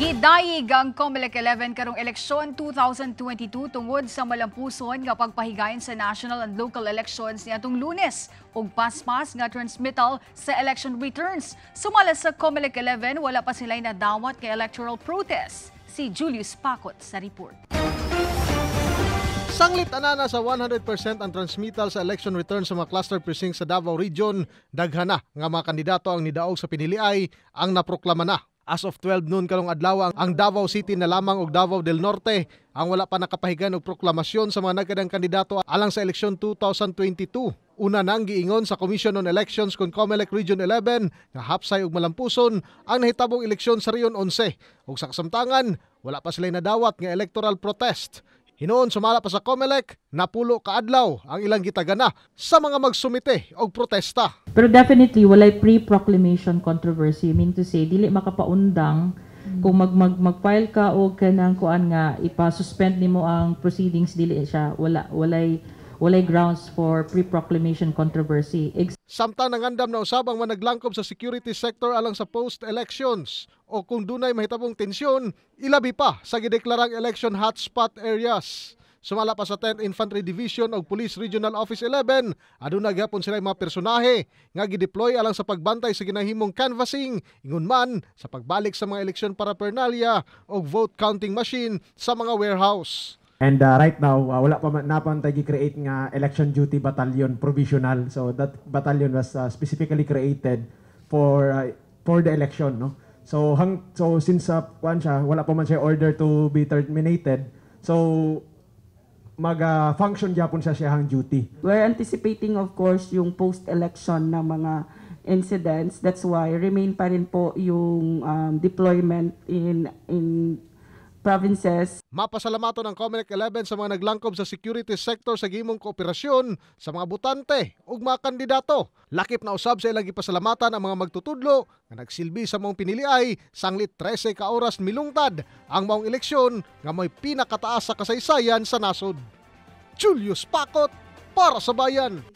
Gidayig ang COMELEC 11 karong eleksyon 2022 tungod sa malampuson nga pagpahigayon sa national and local elections niadtong Lunes ug paspas nga transmittal sa election returns. Sumala sa COMELEC 11 wala pa sila'y nadawat kay electoral protest. Si Julius Pacot sa report. Sanglit anana sa 100% ang transmittal sa election return sa mga cluster precinct sa Davao Region, daghana nga mga kandidato ang nidaog sa piniliay ang naproklama na As of 12 noon kalong adlaw ang Davao City na lamang og Davao del Norte ang wala pa nakapahigan og proklamasyon sa mga nagkadang kandidato alang sa eleksyon 2022. Una nang giingon sa Commission on Elections kon COMELEC Region 11 nga hapsay og malampuson ang nahitabong eleksyon sa Rion 11 ug sa kasamtangan wala pa sila nadawat nga electoral protest Hinoon sumala pa sa COMELEC, napulo kaadlaw ang ilang gitagana sa mga magsumite og protesta. Pero definitely walay pre-proclamation controversy, I mean to say dili makapaundang mm. kung mag, mag mag-file ka o kanang kuan nga ipa-suspend nimo ang proceedings dili siya wala walay walay grounds for pre-proclamation controversy. Ex- Samtang nangandam na usabang managlangkob sa security sector alang sa post-elections o kung dunay mahitabong tensyon, ilabi pa sa gideklarang election hotspot areas. Sumala pa sa 10th Infantry Division ug Police Regional Office 11, aduna gyapon sila mga personahe nga gideploy alang sa pagbantay sa ginahimong canvassing ingon man sa pagbalik sa mga eleksyon para pernalia ug vote counting machine sa mga warehouse. And uh, right now, uh, wala pa man, napantay create nga election duty battalion provisional. So that battalion was uh, specifically created for uh, for the election, no? So hang so since uh, kwan siya, wala pa man siya order to be terminated. So mag-function uh, gyapon siya siyang duty. We're anticipating of course yung post-election na mga incidents. That's why remain pa rin po yung um, deployment in in provinces. Mapasalamaton ang COMELEC 11 sa mga naglangkob sa security sector sa gimong kooperasyon sa mga butante ug mga kandidato. Lakip na usab sa ilang gipasalamatan ang mga magtutudlo nga nagsilbi sa mong piniliay sanglit 13 ka oras milungtad ang maong eleksyon nga may pinakataas sa kasaysayan sa nasod. Julius Pakot para sa bayan.